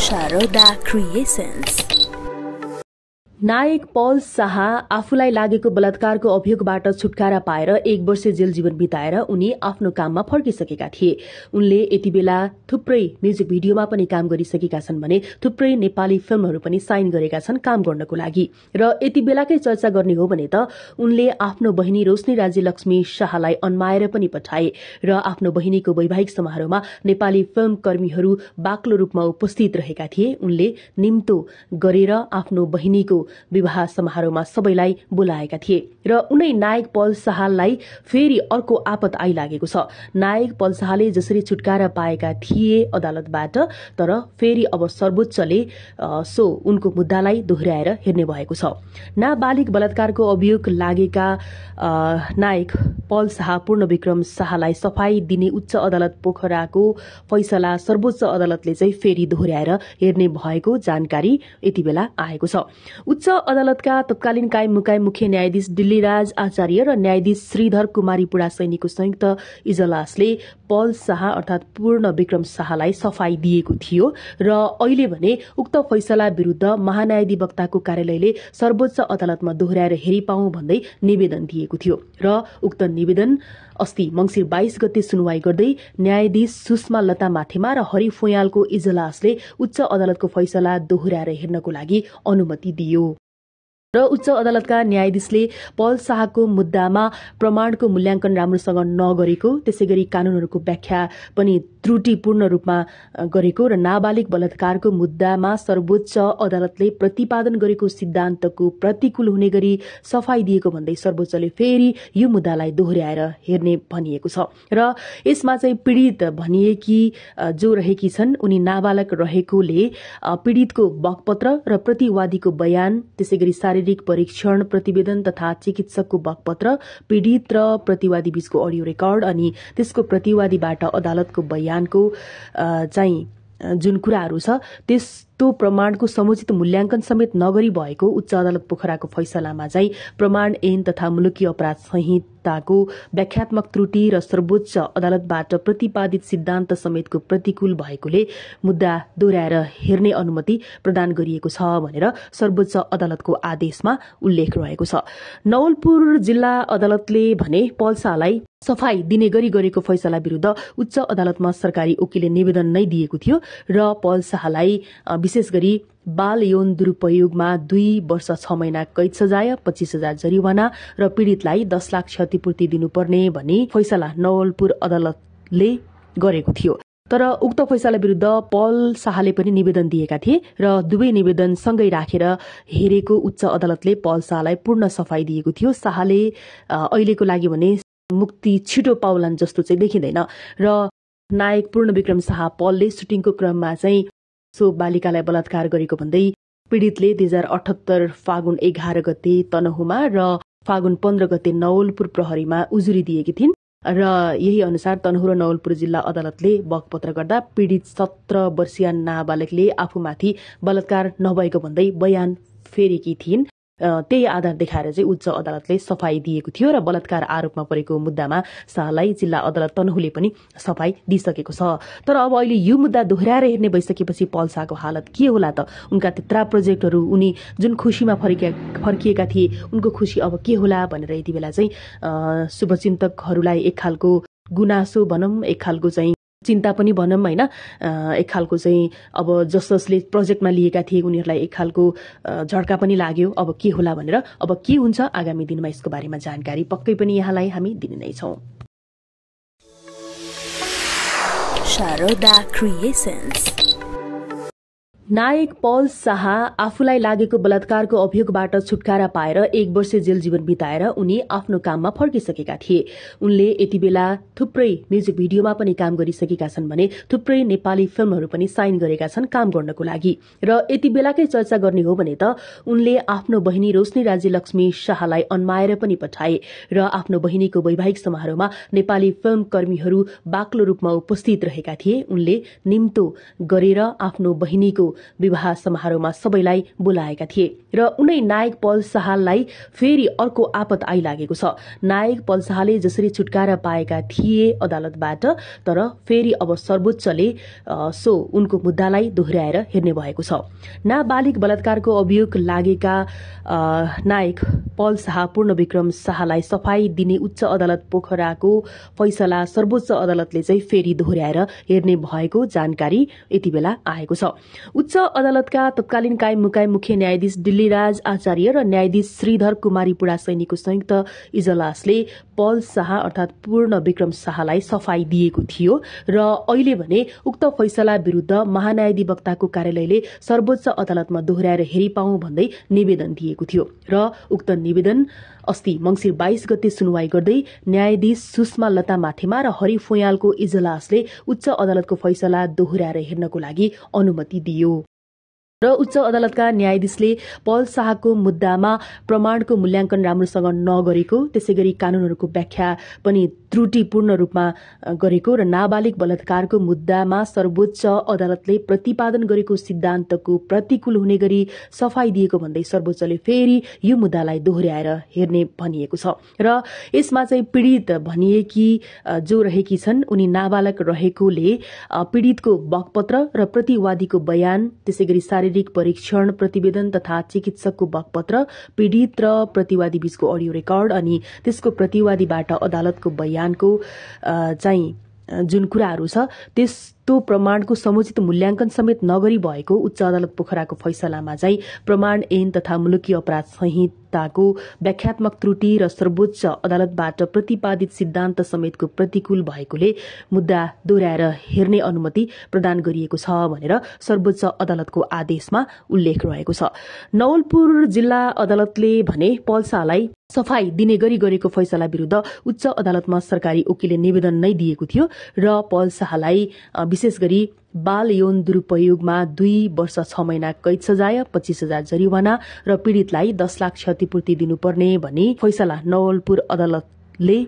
Sharoda Creations. नायक पल शाह आफूलाई लागेको बलात्कारको अभियोगबाट छुटकारा पाएर एक वर्ष जेल जीवन बिताएर उनी आफ्नो काममा फर्किसकेका थिए उनले यति बेला थुप्रै म्युजिक भिडियोमा पनि काम गरिसकेका छन् भने थुप्रै नेपाली फिल्महरू पनि साइन गरेका छन् काम गर्नको लागि र यति बेलाकै चर्चा गर्ने हो भने त उनले आफ्नो बहिनी रोशनी राज्य लक्ष्मी शाहलाई अन्माएर पनि पठाए र आफ्नो बहिनीको वैवाहिक समारोहमा नेपाली फिल्म कर्मीहरू बाक्लो रूपमा उपस्थित रहेका थिए उनले निम्तो गरेर आफ्नो बहिनीको विवाह समारोहमा सबैलाई बोलाएका थिए र उनै नायक पल शाहलाई फेरि अर्को आपत आइलागेको छ नायक पल शाहले जसरी छुटकारा पाएका थिए अदालतबाट तर फेरि अब सर्वोच्चले सो उनको मुद्दालाई दोहोऱ्याएर हेर्ने भएको छ नाबालिग बलात्कारको अभियोग लागेका नायक पल शाह पूर्ण विक्रम शाहलाई सफाई दिने उच्च अदालत पोखराको फैसला सर्वोच्च अदालतले चाहिँ फेरि दोहोऱ्याएर हेर्ने भएको जानकारी यति बेला आएको छ उच्च अदालतका तत्कालीन कायम मुकायम मुख्य न्यायाधीश दिल्लीराज आचार्य र न्यायाधीश श्रीधर कुमारी पुडा सैनीको संयुक्त इजलासले पल शाह अर्थात पूर्ण विक्रम शाहलाई सफाई दिएको थियो र अहिले भने उक्त फैसला विरूद्ध महान्यायाधिवक्ताको कार्यालयले सर्वोच्च अदालतमा दोहोऱ्याएर हेरिपाऊ भन्दै निवेदन दिएको थियो र उक्त निवेदन अस्ति मंगिर बाइस गते सुनवाई गर्दै न्यायाधीश सुषमा लता माथेमा र हरि फुयालको इजलासले उच्च अदालतको फैसला दोहोऱ्याएर हेर्नको लागि अनुमति दियो र उच्च अदालतका न्यायाधीशले पल शाहको मुद्दामा प्रमाणको मूल्याङ्कन राम्रोसँग नगरेको त्यसै गरी कानूनहरूको व्याख्या पनि त्रुटिपूर्ण रूपमा गरेको र नाबालिग बलात्कारको मुद्दामा सर्वोच्च अदालतले प्रतिपादन गरेको सिद्धान्तको प्रतिकूल हुने गरी सफाई दिएको भन्दै सर्वोच्चले फेरि यो मुद्दालाई दोहोऱ्याएर हेर्ने भनिएको छ र यसमा चाहिँ पीड़ित भनिएकी जो रहेकी छन् उनी नाबालक रहेकोले पीड़ितको बकपत्र र प्रतिवादीको बयान त्यसै गरी शारीरिक परीक्षण प्रतिवेदन तथा चिकित्सकको बकपत्र पीड़ित र प्रतिवादी बीचको अडियो रेकर्ड अनि त्यसको प्रतिवादीबाट अदालतको बयानको चाहिँ जुन कुराहरू छ त्यस त्यो प्रमाणको समुचित मूल्याङ्कन समेत नगरी भएको उच्च अदालत पोखराको फैसलामा चाहिँ प्रमाण ऐन तथा मुलुकी अपराध संहिताको व्याख्यात्मक त्रुटि र सर्वोच्च अदालतबाट प्रतिपादित सिद्धान्त समेतको प्रतिकूल भएकोले मुद्दा दोहोऱ्याएर हेर्ने अनुमति प्रदान गरिएको छ भनेर सर्वोच्च अदालतको आदेशमा उल्लेख रहेको छ नवलपुर जिल्ला अदालतले भने पल्सालाई सफाई दिने गरी गरेको फैसला विरूद्ध उच्च अदालतमा सरकारी वकिलले निवेदन नै दिएको थियो र पल शाहलाई विशेष गरी बाल यौन दुरूपयोगमा दुई वर्ष छ महिना कैद सजाय पच्चिस हजार जरिवाना र पीड़ितलाई दस लाख क्षतिपूर्ति दिनुपर्ने भनी फैसला नवलपुर अदालतले गरेको थियो तर उक्त फैसला विरूद्ध पल शाहले पनि निवेदन दिएका थिए र दुवै निवेदन सँगै राखेर हेरेको उच्च अदालतले पल शाहलाई पूर्ण सफाई दिएको थियो शाहले अहिलेको लागि भने मुक्ति छिटो पाउलान् जस्तो चाहिँ देखिँदैन र नायक पूर्ण विक्रम शाह पलले सुटिङको क्रममा चाहिँ सो बालिकालाई बलात्कार गरेको भन्दै पीड़ितले दुई हजार अठहत्तर फागुन एघार गते तनहुमा र फागुन पन्ध्र गते नवलपुर प्रहरीमा उजुरी दिएकी थिइन् र यही अनुसार तनहु र नवलपुर जिल्ला अदालतले बकपत्र गर्दा पीड़ित सत्र वर्षीय नाबालकले आफूमाथि बलात्कार नभएको भन्दै बयान फेरेकी थिइन् त्यही आधार देखाएर चाहिँ उच्च अदालतले सफाई दिएको थियो र बलात्कार आरोपमा परेको मुद्दामा शाहलाई जिल्ला अदालत तनहुले पनि सफाई दिइसकेको छ तर अब अहिले यो मुद्दा दोहोऱ्याएर हेर्ने भइसकेपछि पल्साको हालत के होला त उनका त्यत्रा प्रोजेक्टहरू उनी जुन खुसीमा फर्किए फर्किएका थिए उनको खुसी अब के होला भनेर यति बेला चाहिँ शुभचिन्तकहरूलाई एक खालको गुनासो भनौँ एक खालको चाहिँ चिन्ता पनि भनौँ होइन एक खालको चाहिँ अब जस जसले प्रोजेक्टमा लिएका थिए उनीहरूलाई एक खालको झड्का पनि लाग्यो अब के होला भनेर अब के हुन्छ आगामी दिनमा यसको बारेमा जानकारी पक्कै पनि यहाँलाई हामी दिने नै छौँ शारदा नायक पल शाह आफूलाई लागेको बलात्कारको अभियोगबाट छुटकारा पाएर एक वर्ष जेल जीवन बिताएर उनी आफ्नो काममा फर्किसकेका थिए उनले यति बेला थुप्रै म्युजिक भिडियोमा पनि काम गरिसकेका छन् भने थुप्रै नेपाली फिल्महरू पनि साइन गरेका छन् काम गर्नको लागि र यति बेलाकै चर्चा गर्ने हो भने त उनले आफ्नो बहिनी रोशनी राज्य लक्ष्मी शाहलाई अन्माएर पनि पठाए र आफ्नो बहिनीको वैवाहिक समारोहमा नेपाली फिल्म कर्मीहरू बाक्लो रूपमा उपस्थित रहेका थिए उनले निम्तो गरेर आफ्नो बहिनीको विवाह समारोहमा सबैलाई बोलाएका थिए र उनै नायक पल शाहलाई फेरि अर्को आपत आइलागेको छ नायक पल शाहले जसरी छुटकारा पाएका थिए अदालतबाट तर फेरि अब सर्वोच्चले सो उनको मुद्दालाई दोहोऱ्याएर हेर्ने भएको छ नाबालिग बलात्कारको अभियोग लागेका नायक पल शाह पूर्ण विक्रम शाहलाई सफाई दिने उच्च अदालत पोखराको फैसला सर्वोच्च अदालतले चाहिँ फेरि दोहोऱ्याएर हेर्ने भएको जानकारी यति बेला आएको छ उच्च अदालतका तत्कालीन कायम मुकायम मुख्य न्यायाधीश दिल्ली राज आचार्य र न्यायाधीश श्रीधर कुमारी पुडा सैनिकको संयुक्त इजलासले पल शाह अर्थात पूर्ण विक्रम शाहलाई सफाई दिएको थियो र अहिले भने उक्त फैसला विरूद्ध महान्यायाधिवक्ताको कार्यालयले सर्वोच्च अदालतमा दोहोऱ्याएर हेरिपाऊ भन्दै निवेदन दिएको थियो र उक्त निवेदन अस्ति मंगिर बाइस गते सुनवाई गर्दै न्यायाधीश सुषमा लता माथेमा र हरि फुयालको इजलासले उच्च अदालतको फैसला दोहोऱ्याएर हेर्नको लागि अनुमति दियो र उच्च अदालतका न्यायाधीशले पल शाहको मुद्दामा प्रमाणको मूल्याङ्कन राम्रोसँग नगरेको त्यसै गरी कानूनहरूको व्याख्या पनि त्रुटिपूर्ण रूपमा गरेको र नाबालिग बलात्कारको मुद्दामा सर्वोच्च अदालतले प्रतिपादन गरेको सिद्धान्तको प्रतिकूल हुने गरी सफाई दिएको भन्दै सर्वोच्चले फेरि यो मुद्दालाई दोहोऱ्याएर हेर्ने भनिएको छ र यसमा चाहिँ पीड़ित भनिएकी जो रहेकी छन् उनी नाबालक रहेकोले पीड़ितको बकपत्र र प्रतिवादीको बयान त्यसै गरी शारीरिक परीक्षण प्रतिवेदन तथा चिकित्सकको बकपत्र पीड़ित र प्रतिवादी बीचको अडियो रेकर्ड अनि त्यसको प्रतिवादीबाट अदालतको बयानको चाहिँ जुन कुराहरू छ त्यस त्यो प्रमाणको समुचित मूल्याङ्कन समेत नगरी भएको उच्च अदालत पोखराको फैसलामा चाहिँ प्रमाण ऐन तथा मुलुकी अपराध संहिताको व्याख्यात्मक त्रुटि र सर्वोच्च अदालतबाट प्रतिपादित सिद्धान्त समेतको प्रतिकूल भएकोले मुद्दा दोहोऱ्याएर हेर्ने अनुमति प्रदान गरिएको छ भनेर सर्वोच्च अदालतको आदेशमा उल्लेख रहेको छ नवलपुर जिल्ला अदालतले भने पल्सालाई सफाई दिने गरी गरेको फैसला विरूद्ध उच्च अदालतमा सरकारी वकिलले निवेदन नै दिएको थियो र पल्साहलाई विशेष गरी बाल यौन दुरूपयोगमा दुई वर्ष छ महिना कैद सजाय पच्चिस हजार जरिवाना र पीड़ितलाई दस लाख क्षतिपूर्ति दिनुपर्ने भनी फैसला नवलपुर अदालतले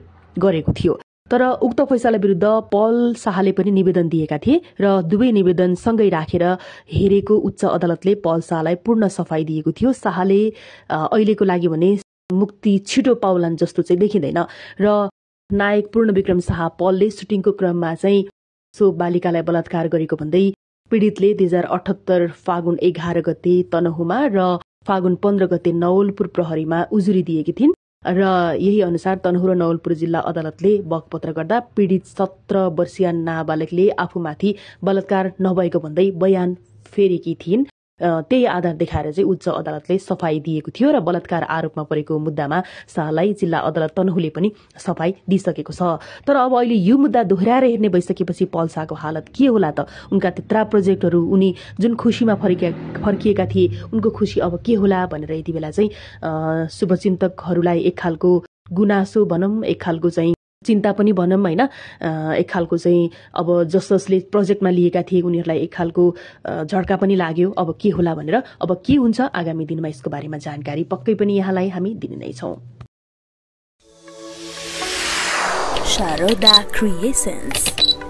गरेको थियो तर उक्त फैसला विरूद्ध पल शाहले पनि निवेदन दिएका थिए र दुवै निवेदन सँगै राखेर हेरेको उच्च अदालतले पल शाहलाई पूर्ण सफाई दिएको थियो शाहले अहिलेको लागि भने मुक्ति छिटो पाउलान् जस्तो चाहिँ देखिँदैन र नायक पूर्ण विक्रम शाह पलले सुटिङको क्रममा चाहिँ सो बालिकालाई बलात्कार गरेको भन्दै पीड़ितले दुई हजार अठहत्तर फागुन एघार गते तनहुमा र फागुन पन्ध्र गते नवलपुर प्रहरीमा उजुरी दिएकी थिइन् र यही अनुसार तनहु र नवलपुर जिल्ला अदालतले बकपत्र गर्दा पीड़ित सत्र वर्षीय नाबालकले आफूमाथि बलात्कार नभएको भन्दै बयान फेरेकी थिइन् त्यही आधार देखाएर चाहिँ उच्च अदालतले सफाई दिएको थियो र बलात्कार आरोपमा परेको मुद्दामा शाहलाई जिल्ला अदालत तनहुले पनि सफाई दिइसकेको छ तर अब अहिले यो मुद्दा दोहोऱ्याएर हेर्ने भइसकेपछि पल्साको हालत के होला त उनका त्यत्रा प्रोजेक्टहरू उनी जुन खुसीमा फर्किएका फर्किएका थिए उनको खुसी अब के होला भनेर यति बेला चाहिँ शुभचिन्तकहरूलाई एक खालको गुनासो भनौँ एक खालको चाहिँ चिन्ता पनि भनौँ होइन एक खालको चाहिँ अब जस जसले प्रोजेक्टमा लिएका थिए उनीहरूलाई एक खालको झड्का पनि लाग्यो अब के होला भनेर अब के हुन्छ आगामी दिनमा यसको बारेमा जानकारी पक्कै पनि यहाँलाई हामी दिने नै छौँ शारदा क्रिएसन्स